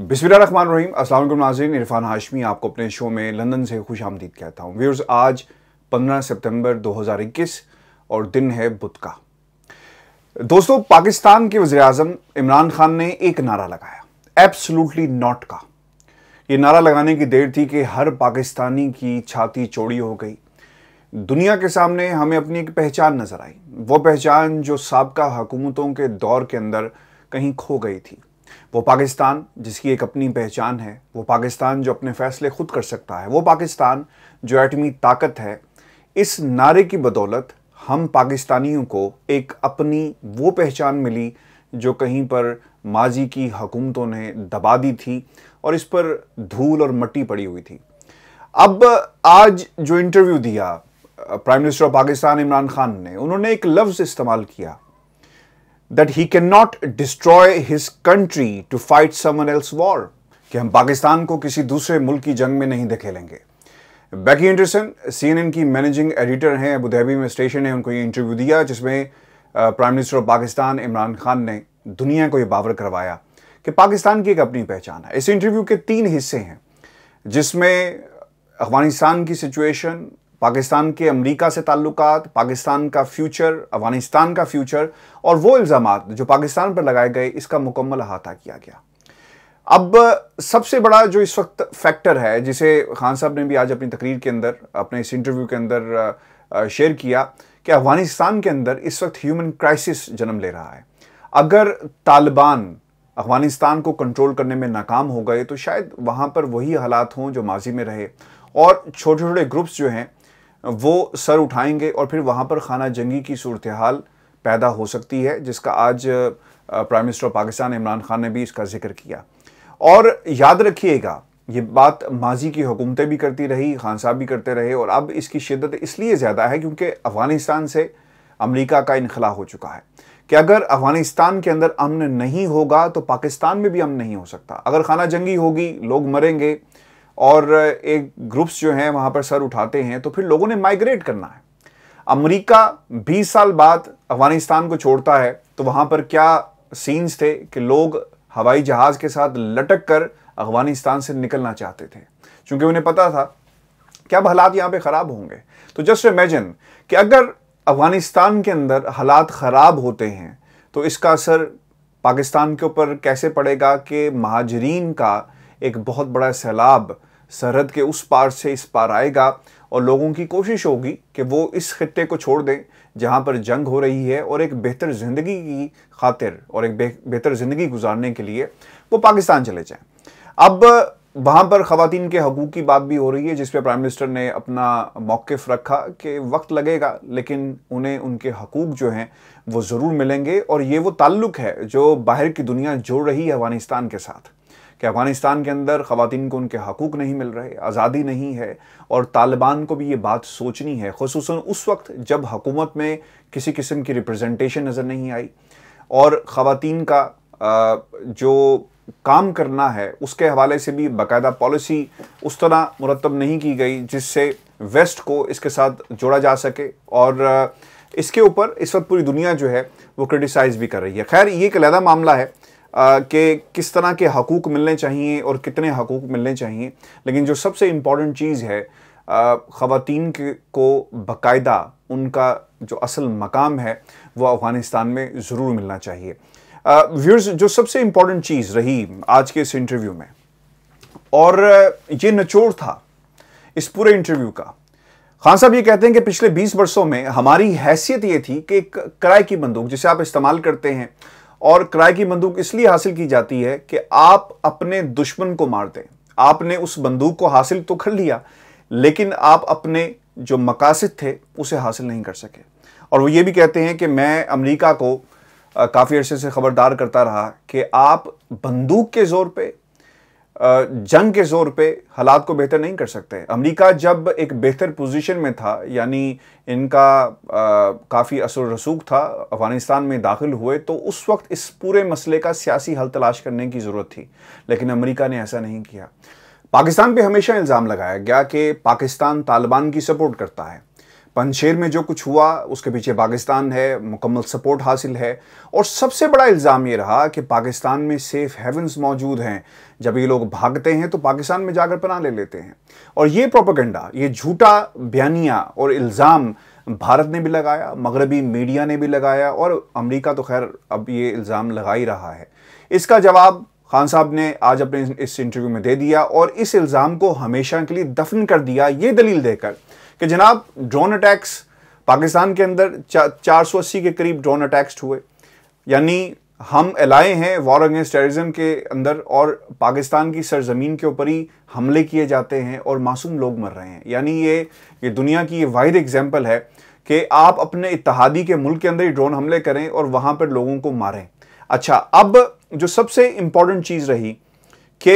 बिस्मिल्लाहमान रहीम अस्सलाम नाजीन इरफान हाशमी आपको अपने शो में लंदन से खुश आमदीद कहता हूँ व्यूर्स आज 15 सितंबर 2021 और दिन है बुध का दोस्तों पाकिस्तान के वजे अजम इमरान खान ने एक नारा लगाया एब्सोलूटली नॉट का ये नारा लगाने की देर थी कि हर पाकिस्तानी की छाती चौड़ी हो गई दुनिया के सामने हमें अपनी एक पहचान नज़र आई वो पहचान जो सबका हुकूमतों के दौर के अंदर कहीं खो गई थी वो पाकिस्तान जिसकी एक अपनी पहचान है वो पाकिस्तान जो अपने फैसले खुद कर सकता है वो पाकिस्तान जो एटमी ताकत है इस नारे की बदौलत हम पाकिस्तानियों को एक अपनी वो पहचान मिली जो कहीं पर माजी की हकूमतों ने दबा दी थी और इस पर धूल और मट्टी पड़ी हुई थी अब आज जो इंटरव्यू दिया prime minister of Pakistan Imran Khan ने उन्होंने एक लफ्ज़ इस्तेमाल किया ही can not destroy his country to fight someone else war कि हम पाकिस्तान को किसी दूसरे मुल्क की जंग में नहीं धकेलेंगे बैकी एंडरसन सीएनएन की मैनेजिंग एडिटर हैं अबूधाबी में स्टेशन है उनको ये इंटरव्यू दिया जिसमें prime minister of Pakistan Imran Khan ने दुनिया को ये बावर करवाया कि पाकिस्तान की एक अपनी पहचान है इस इंटरव्यू के तीन हिस्से हैं जिसमें अफगानिस्तान की सिचुएशन पाकिस्तान के अमेरिका से ताल्लुक पाकिस्तान का फ्यूचर अफगानिस्तान का फ्यूचर और वो इल्ज़ाम जो पाकिस्तान पर लगाए गए इसका मुकम्मल अहाता किया गया अब सबसे बड़ा जो इस वक्त फैक्टर है जिसे खान साहब ने भी आज अपनी तकरीर के अंदर अपने इस इंटरव्यू के अंदर शेयर किया कि अफगानिस्तान के अंदर इस वक्त ह्यूमन क्राइसिस जन्म ले रहा है अगर तालिबान अफगानिस्तान को कंट्रोल करने में नाकाम हो गए तो शायद वहाँ पर वही हालात हों जो माजी में रहे और छोटे छोटे ग्रुप्स जो हैं वो सर उठाएंगे और फिर वहाँ पर खाना जंगी की सूरत हाल पैदा हो सकती है जिसका आज prime minister of Pakistan Imran Khan ने भी इसका जिक्र किया और याद रखिएगा ये बात माजी की हुकूमतें भी करती रही खान साहब भी करते रहे और अब इसकी शिदत इसलिए ज़्यादा है क्योंकि अफ़गानिस्तान से अमरीका का इनखला हो चुका है कि अगर अफ़गानिस्तान के अंदर अमन नहीं होगा तो पाकिस्तान में भी अमन नहीं हो सकता अगर खाना जंगी होगी लोग मरेंगे और एक ग्रुप्स जो हैं वहाँ पर सर उठाते हैं तो फिर लोगों ने माइग्रेट करना है अमेरिका 20 साल बाद अफगानिस्तान को छोड़ता है तो वहां पर क्या सीन्स थे कि लोग हवाई जहाज़ के साथ लटक कर अफगानिस्तान से निकलना चाहते थे क्योंकि उन्हें पता था क्या अब हालात यहाँ पे ख़राब होंगे तो जस्ट इमेजिन कि अगर अफगानिस्तान के अंदर हालात ख़राब होते हैं तो इसका असर पाकिस्तान के ऊपर कैसे पड़ेगा कि महाजरीन का एक बहुत बड़ा सैलाब सरहद के उस पार से इस पार आएगा और लोगों की कोशिश होगी कि वो इस खत्े को छोड़ दें जहाँ पर जंग हो रही है और एक बेहतर ज़िंदगी की खातिर और एक बेहतर ज़िंदगी गुजारने के लिए वो पाकिस्तान चले जाएँ अब वहाँ पर ख़वान के हकूक़ की बात भी हो रही है जिस पर प्राइम मिनिस्टर ने अपना मौक़ रखा कि वक्त लगेगा लेकिन उन्हें उनके हकूक़ जो हैं वो ज़रूर मिलेंगे और ये वो ताल्लुक़ है जो बाहर की दुनिया जोड़ रही है अफ़गानिस्तान के साथ कि अफ़गानिस्तान के अंदर ख़वान को उनके हकूक़ नहीं मिल रहे आज़ादी नहीं है और तालिबान को भी ये बात सोचनी है खसूस उस वक्त जब हकूमत में किसी किस्म की रिप्रजेंटेशन नज़र नहीं आई और ख़वान का जो काम करना है उसके हवाले से भी बाकायदा पॉलिसी उस तरह मुरतब नहीं की गई जिससे वेस्ट को इसके साथ जोड़ा जा सके और इसके ऊपर इस वक्त पूरी दुनिया जो है वो क्रिटिसाइज़ भी कर रही है खैर ये एक अलहदा मामला है कि किस तरह के हकूक़ मिलने चाहिए और कितने हकूक़ मिलने चाहिए लेकिन जो सबसे इम्पॉर्टेंट चीज़ है के को बाकायदा उनका जो असल मकाम है वो अफ़गानिस्तान में ज़रूर मिलना चाहिए व्यूर्स जो सबसे इम्पॉर्टेंट चीज़ रही आज के इस इंटरव्यू में और ये नचोड़ था इस पूरे इंटरव्यू का खान साहब ये कहते हैं कि पिछले 20 वर्षों में हमारी हैसियत ये थी कि एक कराए की बंदूक जिसे आप इस्तेमाल करते हैं और किराए की बंदूक इसलिए हासिल की जाती है कि आप अपने दुश्मन को मार दें आपने उस बंदूक को हासिल तो कर लिया लेकिन आप अपने जो मकासद थे उसे हासिल नहीं कर सके और वो ये भी कहते हैं कि मैं अमेरिका को काफ़ी अर्से से ख़बरदार करता रहा कि आप बंदूक के ज़ोर पे जंग के जोर पे हालात को बेहतर नहीं कर सकते अमेरिका जब एक बेहतर पोजीशन में था यानी इनका काफ़ी असर रसूख था अफ़गानिस्तान में दाखिल हुए तो उस वक्त इस पूरे मसले का सियासी हल तलाश करने की ज़रूरत थी लेकिन अमेरिका ने ऐसा नहीं किया पाकिस्तान पे हमेशा इल्ज़ाम लगाया गया कि पाकिस्तान तालिबान की सपोर्ट करता है पनशेर में जो कुछ हुआ उसके पीछे पाकिस्तान है मुकम्मल सपोर्ट हासिल है और सबसे बड़ा इल्ज़ाम ये रहा कि पाकिस्तान में सेफ़ हेवंस मौजूद हैं जब ये लोग भागते हैं तो पाकिस्तान में जाकर पना ले लेते हैं और ये प्रोपागेंडा ये झूठा बयानिया और इल्ज़ाम भारत ने भी लगाया मगरबी मीडिया ने भी लगाया और अमरीका तो खैर अब ये इल्ज़ाम लगा ही रहा है इसका जवाब खान साहब ने आज अपने इस इंटरव्यू में दे दिया और इस इल्ज़ाम को हमेशा के लिए दफन कर दिया ये दलील देकर कि जनाब ड्रोन अटैक्स पाकिस्तान के अंदर चार सौ अस्सी के करीब ड्रोन अटैक्स हुए यानी हम एलाए हैं वॉर अगेंस्ट टेररिज्म के अंदर और पाकिस्तान की सरजमीन के ऊपर ही हमले किए जाते हैं और मासूम लोग मर रहे हैं यानी ये ये दुनिया की ये वाहिद एग्जाम्पल है कि आप अपने इतिहादी के मुल्क के अंदर ही ड्रोन हमले करें और वहाँ पर लोगों को मारें अच्छा अब जो सबसे इम्पॉर्टेंट चीज़ रही कि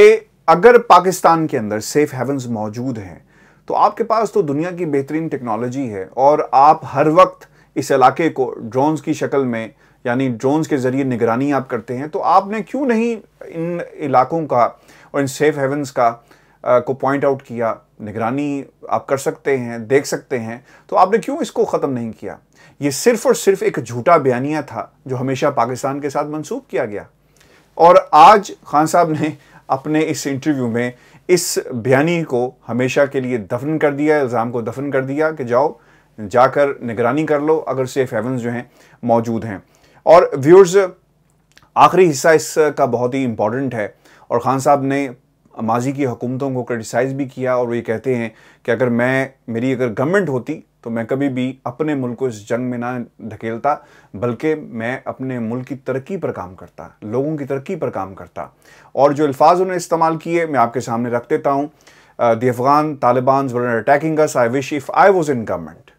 अगर पाकिस्तान के अंदर सेफ हेवंस मौजूद हैं तो आपके पास तो दुनिया की बेहतरीन टेक्नोलॉजी है और आप हर वक्त इस इलाके को ड्रोन्स की शक्ल में यानी ड्रोन्स के ज़रिए निगरानी आप करते हैं तो आपने क्यों नहीं इन इलाकों का और इन सेफ हेवंस का आ, को पॉइंट आउट किया निगरानी आप कर सकते हैं देख सकते हैं तो आपने क्यों इसको ख़त्म नहीं किया ये सिर्फ़ और सिर्फ एक झूठा बयानिया था जो हमेशा पाकिस्तान के साथ मंसूब किया गया और आज खान साहब ने अपने इस इंटरव्यू में इस बयानी को हमेशा के लिए दफन कर दिया इल्ज़ाम को दफन कर दिया कि जाओ जाकर निगरानी कर लो अगर सेफ हेवन जो हैं मौजूद हैं और व्यूअर्स आखिरी हिस्सा इसका बहुत ही इम्पॉर्टेंट है और ख़ान साहब ने माजी की हुकूमतों को क्रिटिसाइज़ भी किया और वो ये कहते हैं कि अगर मैं मेरी अगर गवर्नमेंट होती तो मैं कभी भी अपने मुल्क को इस जंग में ना ढकेलता बल्कि मैं अपने मुल्क की तरक्की पर काम करता लोगों की तरक्की पर काम करता और जो अल्फाज उन्होंने इस्तेमाल किए मैं आपके सामने रख देता हूँ the Afghan Taliban were attacking us I wish if I was in government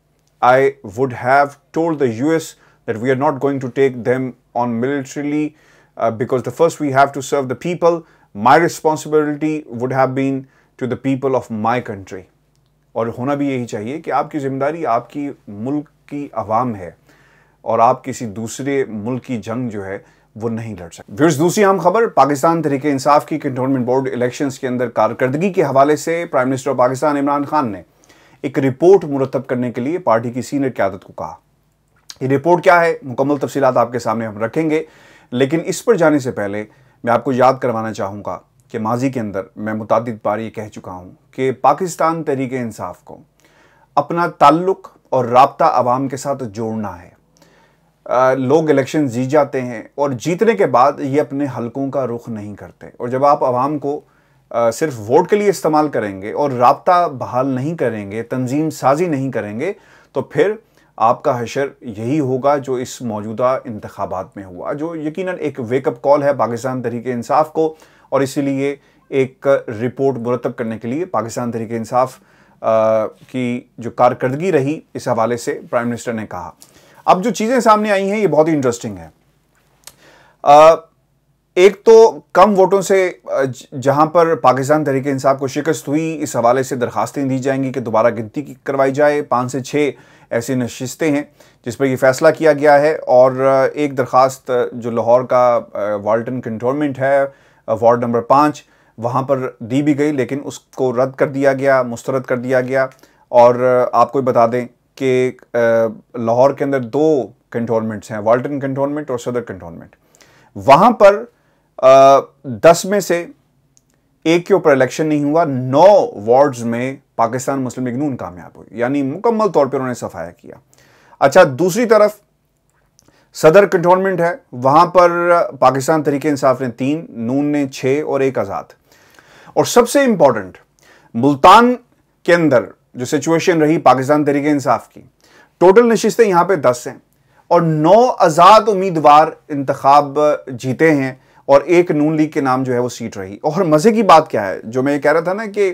I would have told the U S that we are not going to take them on militarily because the first we have to serve the people my responsibility would have been to the people of my country और होना भी यही चाहिए कि आपकी ज़िम्मेदारी आपकी मुल्क की आवाम है और आप किसी दूसरे मुल्क की जंग जो है वो नहीं लड़ सकते फिर दूसरी अहम खबर पाकिस्तान तरीके इंसाफ की कंटोनमेंट बोर्ड इलेक्शंस के अंदर कारकर्दगी के हवाले से prime minister of Pakistan Imran Khan ने एक रिपोर्ट मुरतब करने के लिए पार्टी की सीनियर क्यादत को कहा ये रिपोर्ट क्या है मुकम्मल तफसीत आपके सामने हम रखेंगे लेकिन इस पर जाने से पहले मैं आपको याद करवाना चाहूँगा कि माजी के अंदर मैं मुतद बार ये कह चुका हूँ कि पाकिस्तान तहरीक इंसाफ को अपना ताल्लुक और रबता आवाम के साथ जोड़ना है आ, लोग इलेक्शन जीत जाते हैं और जीतने के बाद ये अपने हलकों का रुख नहीं करते और जब आप आवाम को आ, सिर्फ वोट के लिए इस्तेमाल करेंगे और रबता बहाल नहीं करेंगे तंजीम साजी नहीं करेंगे तो फिर आपका हशर यही होगा जो इस मौजूदा इंतबात में हुआ जो यकीन एक वेकअप कॉल है पाकिस्तान तरीके इंसाफ को और इसीलिए एक रिपोर्ट मुरतब करने के लिए पाकिस्तान तरीके इंसाफ की जो कारकर्दगी रही इस हवाले से प्राइम मिनिस्टर ने कहा अब जो चीज़ें सामने आई हैं ये बहुत ही इंटरेस्टिंग है एक तो कम वोटों से जहां पर पाकिस्तान तरीके इंसाफ को शिकस्त हुई इस हवाले से दरखास्तें दी जाएंगी कि दोबारा गिनती करवाई जाए पाँच से छः ऐसी नशस्तें हैं जिस पर यह फ़ैसला किया गया है और एक दरख्वास्त जो लाहौर का वाल्टन कंटोनमेंट है वार्ड नंबर पाँच वहाँ पर दी भी गई लेकिन उसको रद्द कर दिया गया मुस्तरद कर दिया गया और आपको बता दें कि लाहौर के अंदर दो कंटोनमेंट्स हैं वाल्टन कंटोनमेंट और सदर कंटोनमेंट वहाँ पर आ, दस में से एक के ऊपर इलेक्शन नहीं हुआ नौ वार्ड्स में पाकिस्तान मुस्लिम लीग नून कामयाब हुई यानी मुकम्मल तौर पर उन्होंने सफाया किया अच्छा दूसरी तरफ सदर कंटोनमेंट है वहाँ पर पाकिस्तान तरीके इंसाफ ने तीन नून ने छः और एक आज़ाद और सबसे इंपॉर्टेंट मुल्तान के अंदर जो सिचुएशन रही पाकिस्तान तरीके इंसाफ की टोटल नशिस्तें यहाँ पे दस हैं और नौ आज़ाद उम्मीदवार इंतखब जीते हैं और एक नून लीग के नाम जो है वो सीट रही और मज़े की बात क्या है जो मैं ये कह रहा था ना कि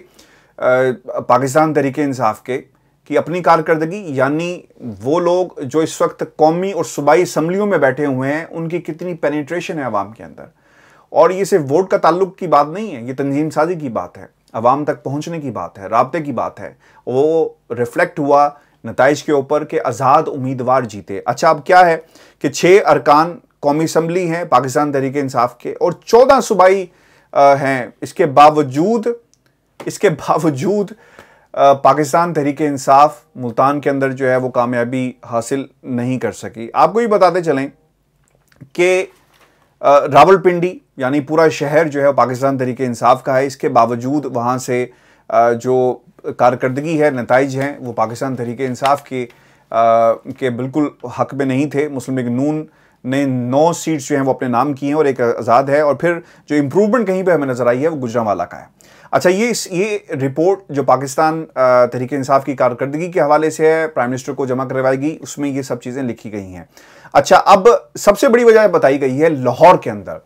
पाकिस्तान तरीके इंसाफ के कि अपनी कारकर्दगी यानी वो लोग जो इस वक्त कौमी और सूबाई असम्बलियों में बैठे हुए हैं उनकी कितनी पेनिट्रेशन है आवाम के अंदर और ये सिर्फ वोट का ताल्लुक की बात नहीं है ये तंजीम साजी की बात है आवाम तक पहुँचने की बात है रबते की बात है वो रिफ्लेक्ट हुआ नतज के ऊपर कि आज़ाद उम्मीदवार जीते अच्छा अब क्या है कि छः अरकान कौमी असम्बली हैं पाकिस्तान तहरीक इंसाफ के और चौदह सूबाई हैं इसके बावजूद इसके बावजूद पाकिस्तान तहरीक इंसाफ मुल्तान के अंदर जो है वो कामयाबी हासिल नहीं कर सकी आपको ये बताते चलें कि रावलपिंडी यानी पूरा शहर जो है पाकिस्तान तहरीक इंसाफ का है इसके बावजूद वहाँ से जो कारकर्दगी है नतज हैं वो पाकिस्तान तहरीक इंसाफ के आ, के बिल्कुल हक में नहीं थे मुस्लिम लीग नून ने नौ सीट्स जो हैं वो अपने नाम की हैं और एक आज़ाद है और फिर जो इम्प्रूवमेंट कहीं पे हमें नज़र आई है वो गुजरावाला का है अच्छा ये ये रिपोर्ट जो पाकिस्तान तरीके इंसाफ की कारकर्दगी के हवाले से है प्राइम मिनिस्टर को जमा करवाएगी उसमें ये सब चीज़ें लिखी गई हैं अच्छा अब सबसे बड़ी वजह बताई गई है लाहौर के अंदर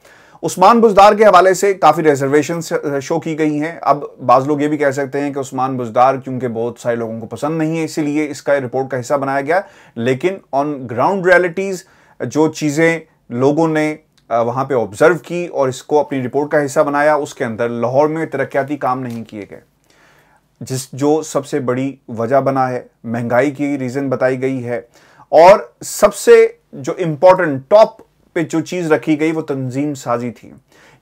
उस्मान बुजदार के हवाले से काफ़ी रिजर्वेशन शो की गई हैं अब बाज़ लोग ये भी कह सकते हैं कि उस्मान बुजदार क्योंकि बहुत सारे लोगों को पसंद नहीं है इसीलिए इसका रिपोर्ट का हिस्सा बनाया गया लेकिन ऑन ग्राउंड रियलिटीज़ जो चीज़ें लोगों ने वहाँ पे ऑब्जर्व की और इसको अपनी रिपोर्ट का हिस्सा बनाया उसके अंदर लाहौर में तरक्याती काम नहीं किए गए जिस जो सबसे बड़ी वजह बना है महंगाई की रीज़न बताई गई है और सबसे जो इम्पोर्टेंट टॉप पे जो चीज़ रखी गई वो तंजीम साजी थी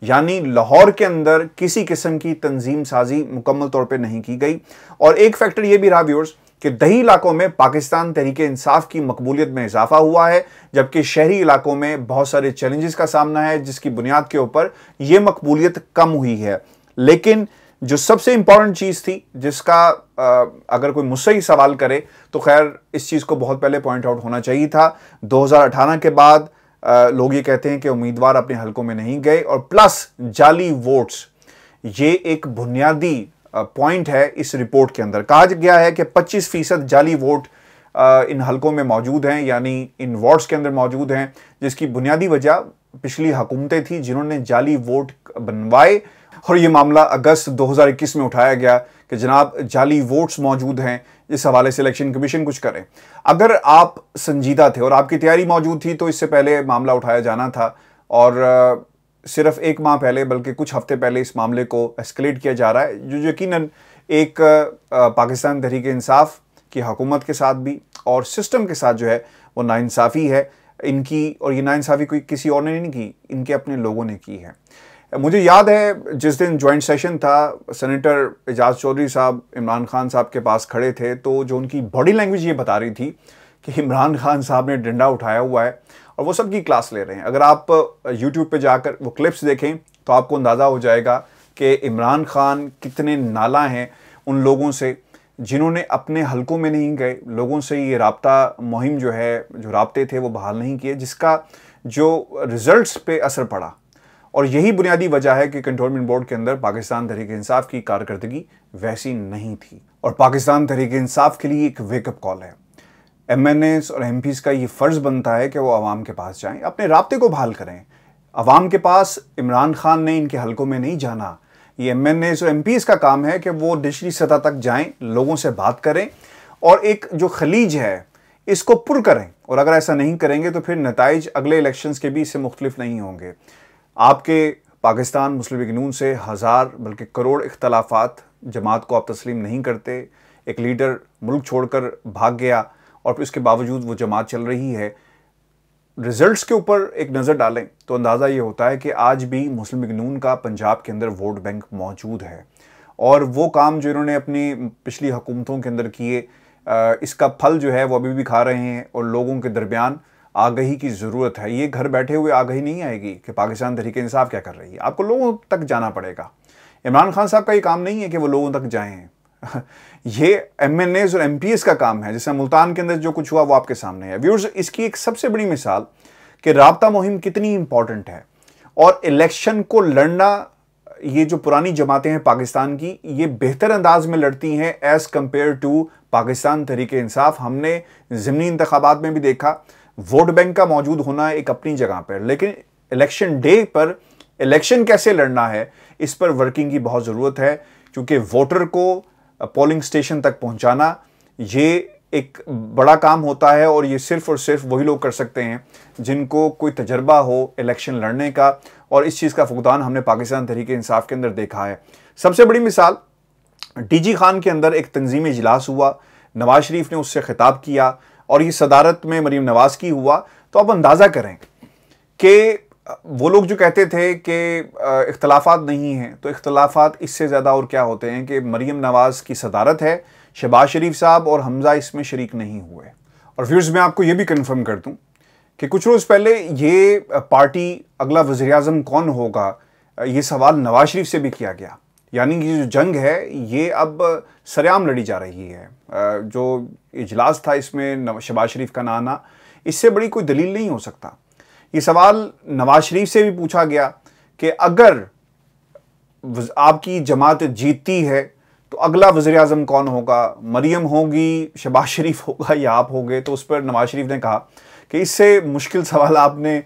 यानी लाहौर के अंदर किसी किस्म की तंजीम साजी मुकम्मल तौर पे नहीं की गई और एक फैक्टर ये भी रहा व्यूअर्स कि दही इलाकों में पाकिस्तान तरीके इंसाफ की मकबूलियत में इजाफा हुआ है जबकि शहरी इलाकों में बहुत सारे चैलेंजेस का सामना है जिसकी बुनियाद के ऊपर ये मकबूलियत कम हुई है लेकिन जो सबसे इंपॉर्टेंट चीज़ थी जिसका आ, अगर कोई मुझसे ही सवाल करे तो खैर इस चीज़ को बहुत पहले पॉइंट आउट होना चाहिए था 2018 के बाद आ, लोग ये कहते हैं कि उम्मीदवार अपने हलकों में नहीं गए और प्लस जाली वोट्स ये एक बुनियादी पॉइंट है इस रिपोर्ट के अंदर कहा गया है कि 25 फीसद जाली वोट इन हलकों में मौजूद हैं यानी इन वार्ड्स के अंदर मौजूद हैं जिसकी बुनियादी वजह पिछली हुकूमतें थी जिन्होंने जाली वोट बनवाए और ये मामला अगस्त 2021 में उठाया गया कि जनाब जाली वोट्स मौजूद हैं इस हवाले से इलेक्शन कमीशन कुछ करें अगर आप संजीदा थे और आपकी तैयारी मौजूद थी तो इससे पहले मामला उठाया जाना था और सिर्फ एक माह पहले बल्कि कुछ हफ्ते पहले इस मामले को एस्केलेट किया जा रहा है जो यकीन एक पाकिस्तान तहरीक इंसाफ की हकूमत के साथ भी और सिस्टम के साथ जो है वो नाइंसाफ़ी है इनकी और ये नाइंसाफ़ी कोई किसी और ने नहीं की इनके अपने लोगों ने की है मुझे याद है जिस दिन जॉइंट सेशन था सेनेटर एजाज चौधरी साहब इमरान खान साहब के पास खड़े थे तो जो उनकी बॉडी लैंग्वेज ये बता रही थी कि इमरान खान साहब ने डंडा उठाया हुआ है और वो सबकी क्लास ले रहे हैं अगर आप यूट्यूब पे जाकर वो क्लिप्स देखें तो आपको अंदाज़ा हो जाएगा कि इमरान खान कितने नाला हैं उन लोगों से जिन्होंने अपने हलकों में नहीं गए लोगों से ये रबता मुहिम जो है जो रबते थे वो बहाल नहीं किए जिसका जो रिज़ल्ट पे असर पड़ा और यही बुनियादी वजह है कि कंटोनमेंट बोर्ड के अंदर पाकिस्तान तहरीक इंसाफ की कारकर्दगी वैसी नहीं थी और पाकिस्तान तहरीक इंसाफ के लिए एक वेकअप कॉल है एम और एम का ये फ़र्ज़ बनता है कि वो आवाम के पास जाएँ अपने रबते को बहाल करें आवाम के पास इमरान खान ने इनके हलकों में नहीं जाना ये एम और एम का काम है कि वो निचली सतह तक जाएँ लोगों से बात करें और एक जो खलीज है इसको पुर करें और अगर ऐसा नहीं करेंगे तो फिर नतज अगले इलेक्शन के भी इससे मुख्तलिफ नहीं होंगे आपके पाकिस्तान मुस्लिम लीग नून से हज़ार बल्कि करोड़ इख्तलाफात जमात को आप तस्लीम नहीं करते एक लीडर मुल्क छोड़कर भाग गया और इसके बावजूद वो जमात चल रही है रिजल्ट्स के ऊपर एक नज़र डालें तो अंदाज़ा ये होता है कि आज भी मुस्लिम इग्नून का पंजाब के अंदर वोट बैंक मौजूद है और वो काम जो इन्होंने अपनी पिछली हुकूमतों के अंदर किए इसका फल जो है वो अभी भी खा रहे हैं और लोगों के दरमियान आगही की ज़रूरत है ये घर बैठे हुए आगही नहीं आएगी कि पाकिस्तान तरीके इंसाफ क्या कर रही है आपको लोगों तक जाना पड़ेगा इमरान खान साहब का ये काम नहीं है कि वो लोगों तक जाएँ ये एम एन एज और एम पी एस का काम है जैसे मुल्तान के अंदर जो कुछ हुआ वो आपके सामने है व्यूर्स इसकी एक सबसे बड़ी मिसाल कि रबता मुहिम कितनी इंपॉर्टेंट है और इलेक्शन को लड़ना ये जो पुरानी जमातें हैं पाकिस्तान की ये बेहतर अंदाज में लड़ती हैं as compared to Pakistan Tehreek Insaf हमने ज़मनी इंतबात में भी देखा वोट बैंक का मौजूद होना एक अपनी जगह पर लेकिन इलेक्शन डे पर इलेक्शन कैसे लड़ना है इस पर वर्किंग की बहुत ज़रूरत है क्योंकि वोटर को पोलिंग स्टेशन तक पहुंचाना ये एक बड़ा काम होता है और ये सिर्फ और सिर्फ वही लोग कर सकते हैं जिनको कोई तजर्बा हो इलेक्शन लड़ने का और इस चीज़ का फुकदान हमने पाकिस्तान तहरीक इंसाफ के अंदर देखा है सबसे बड़ी मिसाल डीजी खान के अंदर एक तंजीमी इजलास हुआ नवाज शरीफ ने उससे खिताब किया और ये सदारत में मरीम नवाज की हुआ तो आप अंदाज़ा करें कि वो लोग जो कहते थे कि इख्तलाफात नहीं हैं तो इख्तलाफात इससे ज़्यादा और क्या होते हैं कि मरीम नवाज़ की सदारत है शहबाज शरीफ साहब और हमज़ा इसमें शरीक नहीं हुए और व्यूज़ मैं आपको ये भी कन्फर्म कर दूँ कि कुछ रोज़ पहले ये पार्टी अगला वजे अजम कौन होगा ये सवाल नवाज शरीफ से भी किया गया यानी कि जो जंग है ये अब सरेआम लड़ी जा रही है जो इजलास था इसमें शहबाज शरीफ का ना आना इससे बड़ी कोई दलील नहीं हो सकता ये सवाल नवाज शरीफ से भी पूछा गया कि अगर आपकी जमात जीतती है तो अगला वज़ी अजम कौन होगा मरियम होगी शबाज शरीफ होगा या आप गए तो उस पर नवाज शरीफ ने कहा कि इससे मुश्किल सवाल आपने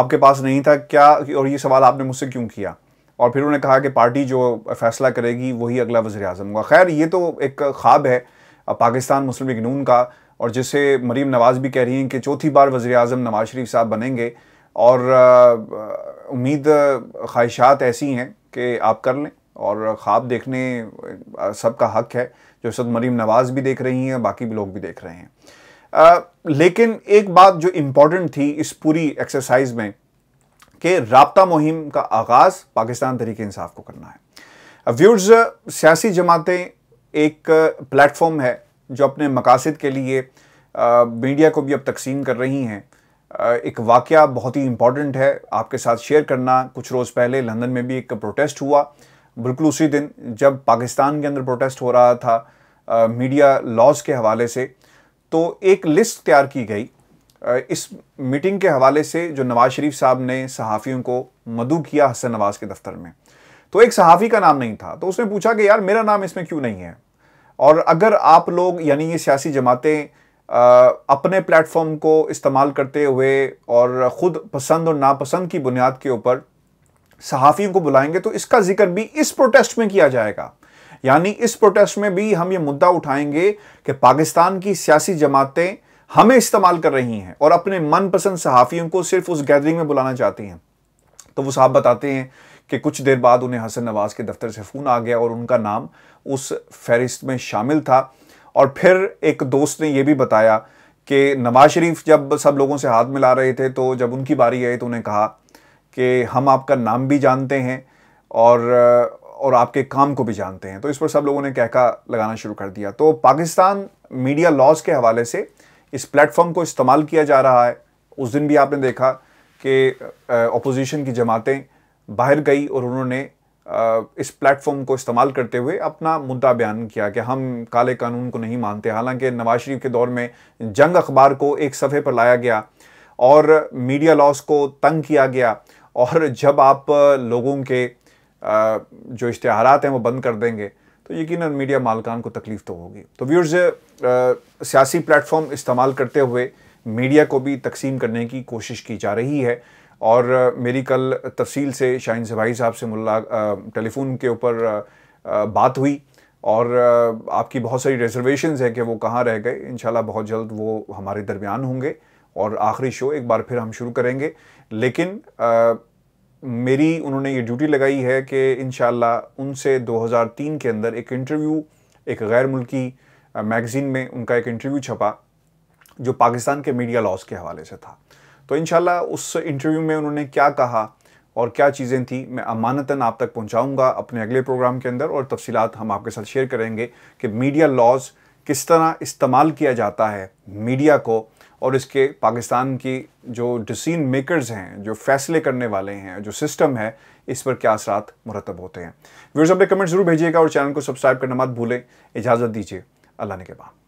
आपके पास नहीं था क्या और ये सवाल आपने मुझसे क्यों किया और फिर उन्होंने कहा कि पार्टी जो फैसला करेगी वही अगला वज़ी अजम होगा खैर ये तो एक ख्वाब है पाकिस्तान मुस्लिम लीग नून का और जिसे मरीम नवाज़ भी कह रही हैं कि चौथी बार वज़ी अजम नवाज शरीफ साहब बनेंगे और उम्मीद ख्वाहिशात ऐसी हैं कि आप कर लें और ख्वाब देखने सबका हक है जो सद मरीम नवाज़ भी देख रही हैं बाकी भी लोग भी देख रहे हैं आ, लेकिन एक बात जो इम्पॉर्टेंट थी इस पूरी एक्सरसाइज में कि रबता मुहिम का आगाज़ पाकिस्तान तरीके इंसाफ को करना है व्यूर्स सियासी जमातें एक प्लेटफॉर्म है जो अपने मकासद के लिए मीडिया को भी अब तकसीम कर रही हैं एक वाक़ बहुत ही इम्पॉर्टेंट है आपके साथ शेयर करना कुछ रोज़ पहले लंदन में भी एक प्रोटेस्ट हुआ बिल्कुल उसी दिन जब पाकिस्तान के अंदर प्रोटेस्ट हो रहा था मीडिया लॉज के हवाले से तो एक लिस्ट तैयार की गई इस मीटिंग के हवाले से जो नवाज़ शरीफ साहब ने सहाफ़ियों को मधु किया हसन नवाज़ के दफ्तर में तो एक सहाफ़ी का नाम नहीं था तो उसने पूछा कि यार मेरा नाम इसमें क्यों नहीं है और अगर आप लोग यानी ये सियासी जमातें अपने प्लेटफॉर्म को इस्तेमाल करते हुए और ख़ुद पसंद और नापसंद की बुनियाद के ऊपर सहाफ़ियों को बुलाएंगे तो इसका जिक्र भी इस प्रोटेस्ट में किया जाएगा यानी इस प्रोटेस्ट में भी हम ये मुद्दा उठाएंगे कि पाकिस्तान की सियासी जमातें हमें इस्तेमाल कर रही हैं और अपने मनपसंद सहाफ़ियों को सिर्फ उस गैदरिंग में बुलाना चाहती हैं तो वो साहब बताते हैं कि कुछ देर बाद उन्हें हसन नवाज़ के दफ्तर से फ़ोन आ गया और उनका नाम उस फहरिस्त में शामिल था और फिर एक दोस्त ने यह भी बताया कि नवाज़ शरीफ जब सब लोगों से हाथ मिला रहे थे तो जब उनकी बारी आई तो उन्हें कहा कि हम आपका नाम भी जानते हैं और और आपके काम को भी जानते हैं तो इस पर सब लोगों ने कहका लगाना शुरू कर दिया तो पाकिस्तान मीडिया लॉज के हवाले से इस प्लेटफॉर्म को इस्तेमाल किया जा रहा है उस दिन भी आपने देखा कि अपोजिशन की जमातें बाहर गई और उन्होंने इस प्लेटफॉर्म को इस्तेमाल करते हुए अपना मुद्दा बयान किया कि हम काले कानून को नहीं मानते हालांकि नवाज शरीफ के दौर में जंग अखबार को एक सफ़े पर लाया गया और मीडिया लॉस को तंग किया गया और जब आप लोगों के जो इश्तहार हैं वो बंद कर देंगे तो यकीन मीडिया मालकान को तकलीफ़ तो होगी तो व्यूर्स सियासी प्लेटफॉर्म इस्तेमाल करते हुए मीडिया को भी तकसीम करने की कोशिश की जा रही है और मेरी कल तफसील से शाहिन सभाई साहब से मुला टेलीफोन के ऊपर बात हुई और आपकी बहुत सारी रिजर्वेशंस है कि वो कहाँ रह गए इन बहुत जल्द वो हमारे दरमियान होंगे और आखिरी शो एक बार फिर हम शुरू करेंगे लेकिन आ, मेरी उन्होंने ये ड्यूटी लगाई है कि इन उनसे 2003 के अंदर एक इंटरव्यू एक गैर मुल्की मैगज़ीन में उनका एक इंटरव्यू छपा जो पाकिस्तान के मीडिया लॉस के हवाले से था तो इन उस इंटरव्यू में उन्होंने क्या कहा और क्या चीज़ें थी मैं अमानता आप तक पहुंचाऊंगा अपने अगले प्रोग्राम के अंदर और तफसीत हम आपके साथ शेयर करेंगे कि मीडिया लॉज किस तरह इस्तेमाल किया जाता है मीडिया को और इसके पाकिस्तान की जो डिसीन मेकर्स हैं जो फैसले करने वाले हैं जो सिस्टम है इस पर क्या असरा मुरतब होते हैं व्यूर्स अपने कमेंट ज़रूर भेजिएगा और चैनल को सब्सक्राइब करना मत भूलें इजाज़त दीजिए अल्लाह ने के बाद